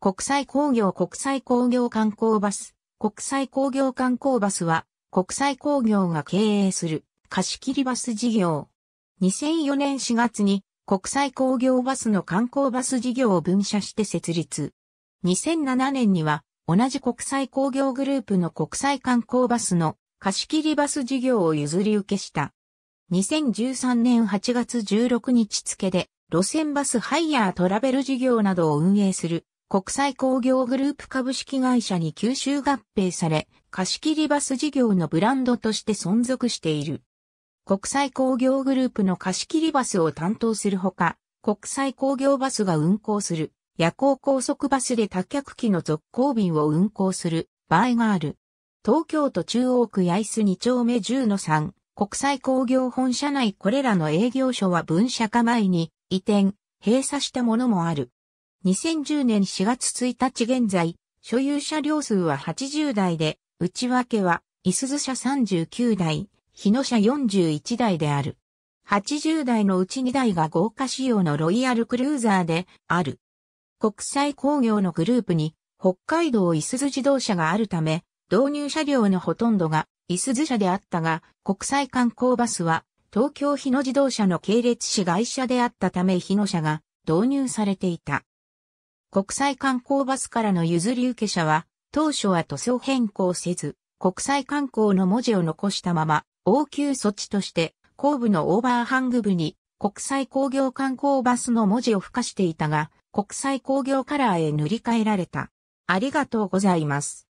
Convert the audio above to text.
国際工業国際工業観光バス。国際工業観光バスは、国際工業が経営する貸切バス事業。2004年4月に国際工業バスの観光バス事業を分社して設立。2007年には同じ国際工業グループの国際観光バスの貸切バス事業を譲り受けした。2013年8月16日付で路線バスハイヤートラベル事業などを運営する国際工業グループ株式会社に吸収合併され、貸切バス事業のブランドとして存続している。国際工業グループの貸切バスを担当するほか、国際工業バスが運行する夜行高速バスで多客機の続行便を運行する場合がある。東京都中央区八重洲2丁目10の3、国際工業本社内これらの営業所は分社化前に移転、閉鎖したものもある。2010年4月1日現在、所有車両数は80台で、内訳は、いすず車39台、日野車41台である。80台のうち2台が豪華仕様のロイヤルクルーザーである。国際工業のグループに北海道いすず自動車があるため、導入車両のほとんどがいすず車であったが、国際観光バスは東京日野自動車の系列市会社であったため日野車が導入されていた。国際観光バスからの譲り受け者は、当初は塗装変更せず、国際観光の文字を残したまま、応急措置として、後部のオーバーハング部に、国際工業観光バスの文字を付加していたが、国際工業カラーへ塗り替えられた。ありがとうございます。